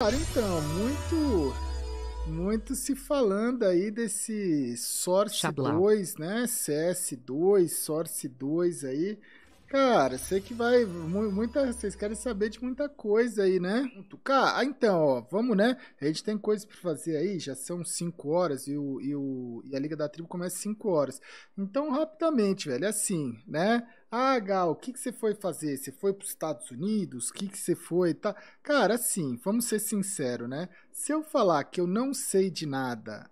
Cara, então, muito muito se falando aí desse Source Chablau. 2, né? CS2, Source 2 aí. Cara, sei que vai muita, vocês querem saber de muita coisa aí, né? Cara, ah, então, ó, vamos, né? A gente tem coisas para fazer aí, já são 5 horas e o, e o e a Liga da Tribo começa 5 horas. Então, rapidamente, velho, é assim, né? Ah, Gal, o que, que você foi fazer? Você foi para os Estados Unidos? O que, que você foi? Tá... Cara, assim, vamos ser sinceros, né? Se eu falar que eu não sei de nada,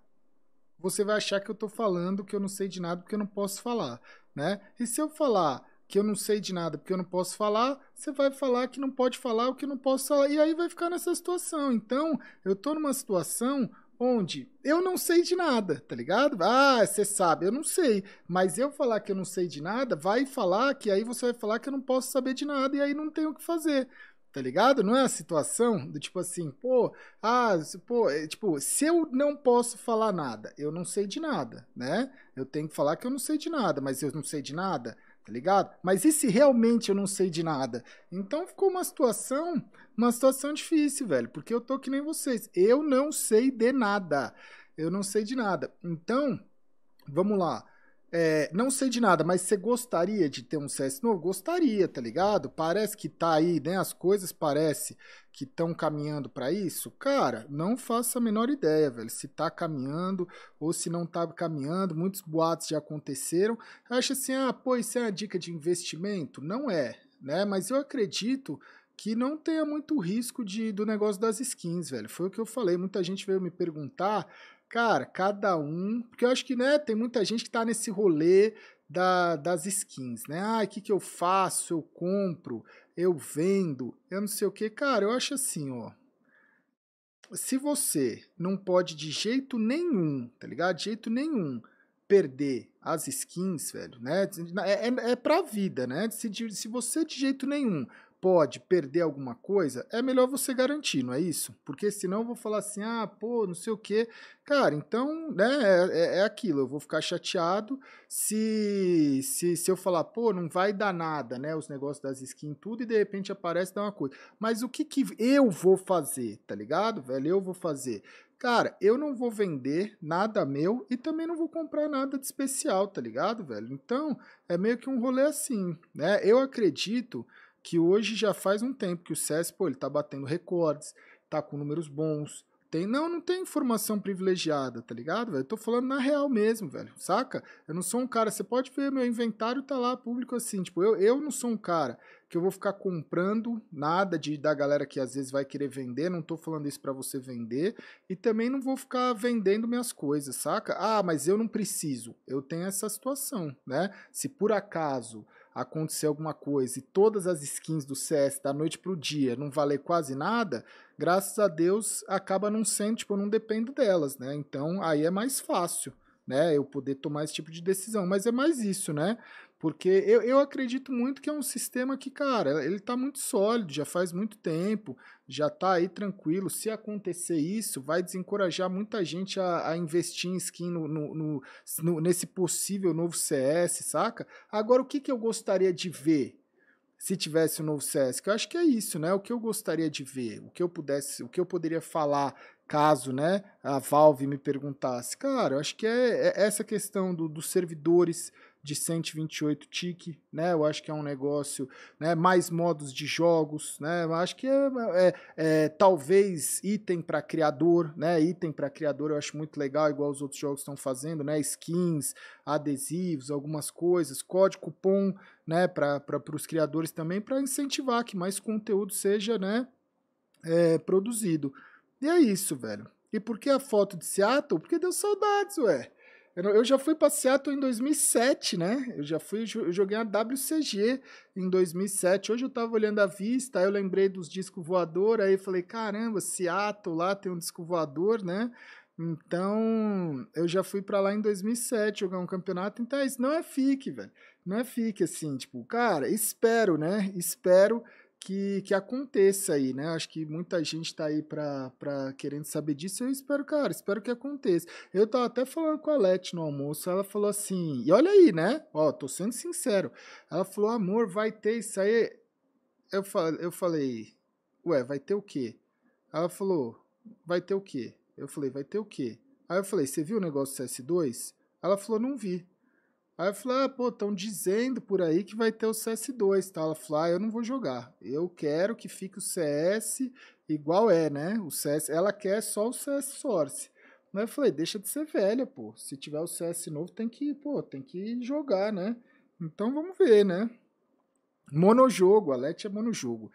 você vai achar que eu estou falando que eu não sei de nada porque eu não posso falar, né? E se eu falar que eu não sei de nada porque eu não posso falar, você vai falar que não pode falar o que eu não posso falar. E aí vai ficar nessa situação. Então, eu estou numa situação onde eu não sei de nada, tá ligado? Ah, você sabe, eu não sei. Mas eu falar que eu não sei de nada, vai falar que aí você vai falar que eu não posso saber de nada e aí não tenho o que fazer. Tá ligado? Não é a situação do tipo assim, pô, ah, pô, é, tipo, se eu não posso falar nada, eu não sei de nada, né? Eu tenho que falar que eu não sei de nada, mas eu não sei de nada tá ligado? Mas e se realmente eu não sei de nada? Então ficou uma situação, uma situação difícil, velho, porque eu tô que nem vocês. Eu não sei de nada. Eu não sei de nada. Então, vamos lá. É, não sei de nada, mas você gostaria de ter um CS novo? Gostaria, tá ligado? Parece que tá aí, né? As coisas parece que estão caminhando para isso. Cara, não faço a menor ideia, velho, se tá caminhando ou se não tá caminhando. Muitos boatos já aconteceram. Acho assim, ah, pô, isso é uma dica de investimento? Não é, né? Mas eu acredito que não tenha muito risco de, do negócio das skins, velho. Foi o que eu falei. Muita gente veio me perguntar Cara, cada um. Porque eu acho que, né, tem muita gente que tá nesse rolê da, das skins, né? Ah, o que, que eu faço? Eu compro, eu vendo, eu não sei o que. Cara, eu acho assim, ó. Se você não pode de jeito nenhum, tá ligado? De jeito nenhum perder as skins, velho, né? É, é, é pra vida, né? Se, se você de jeito nenhum pode perder alguma coisa, é melhor você garantir, não é isso? Porque senão eu vou falar assim, ah, pô, não sei o quê. Cara, então, né, é, é, é aquilo, eu vou ficar chateado se, se, se eu falar, pô, não vai dar nada, né, os negócios das skins, tudo, e de repente aparece dá uma coisa. Mas o que que eu vou fazer, tá ligado, velho? Eu vou fazer cara, eu não vou vender nada meu e também não vou comprar nada de especial, tá ligado, velho? Então, é meio que um rolê assim, né? Eu acredito que hoje já faz um tempo que o CES, pô, ele tá batendo recordes, tá com números bons. Tem, não, não tem informação privilegiada, tá ligado, velho? Eu tô falando na real mesmo, velho, saca? Eu não sou um cara, você pode ver, meu inventário tá lá público assim, tipo, eu, eu não sou um cara que eu vou ficar comprando nada de da galera que às vezes vai querer vender, não tô falando isso para você vender, e também não vou ficar vendendo minhas coisas, saca? Ah, mas eu não preciso. Eu tenho essa situação, né? Se por acaso acontecer alguma coisa e todas as skins do CS da noite pro dia não valer quase nada, graças a Deus acaba não sendo, tipo, eu não dependo delas, né? Então aí é mais fácil né? Eu poder tomar esse tipo de decisão. Mas é mais isso, né? Porque eu, eu acredito muito que é um sistema que, cara, ele tá muito sólido, já faz muito tempo, já tá aí tranquilo. Se acontecer isso, vai desencorajar muita gente a, a investir em skin no, no, no, no, nesse possível novo CS, saca? Agora, o que, que eu gostaria de ver? se tivesse o um novo CS, eu acho que é isso, né? O que eu gostaria de ver, o que eu pudesse, o que eu poderia falar caso, né, a Valve me perguntasse, cara, eu acho que é, é essa questão do, dos servidores de 128 tique, né? Eu acho que é um negócio, né? Mais modos de jogos, né? Eu acho que é, é, é talvez item para criador, né? Item para criador eu acho muito legal, igual os outros jogos estão fazendo, né? Skins, adesivos, algumas coisas, código cupom, né? Para os criadores também, para incentivar que mais conteúdo seja, né? É, produzido. E é isso, velho. E por que a foto de Seattle? Porque deu saudades, ué. Eu já fui para Seattle em 2007, né? Eu já fui, eu joguei a WCG em 2007. Hoje eu tava olhando a vista, aí eu lembrei dos discos voadores, aí falei, caramba, Seattle lá tem um disco voador, né? Então, eu já fui para lá em 2007 jogar um campeonato, então é isso não é fique, velho. Não é fique assim, tipo, cara, espero, né? Espero que, que aconteça aí, né? Acho que muita gente tá aí pra, pra querendo saber disso. Eu espero, cara, espero que aconteça. Eu tava até falando com a Leti no almoço, ela falou assim, e olha aí, né? Ó, tô sendo sincero. Ela falou, amor, vai ter isso aí. Eu, eu falei, ué, vai ter o quê? Ela falou, vai ter o quê? Eu falei, vai ter o quê? Aí eu falei, você viu o negócio do CS2? Ela falou, não vi. Aí eu falei, ah, pô, estão dizendo por aí que vai ter o CS2, tá? Ela falou, ah, eu não vou jogar. Eu quero que fique o CS igual é, né? O CS, ela quer só o CS Source. Aí eu falei, deixa de ser velha, pô. Se tiver o CS novo, tem que, pô, tem que jogar, né? Então vamos ver, né? Monojogo, a LET é monojogo.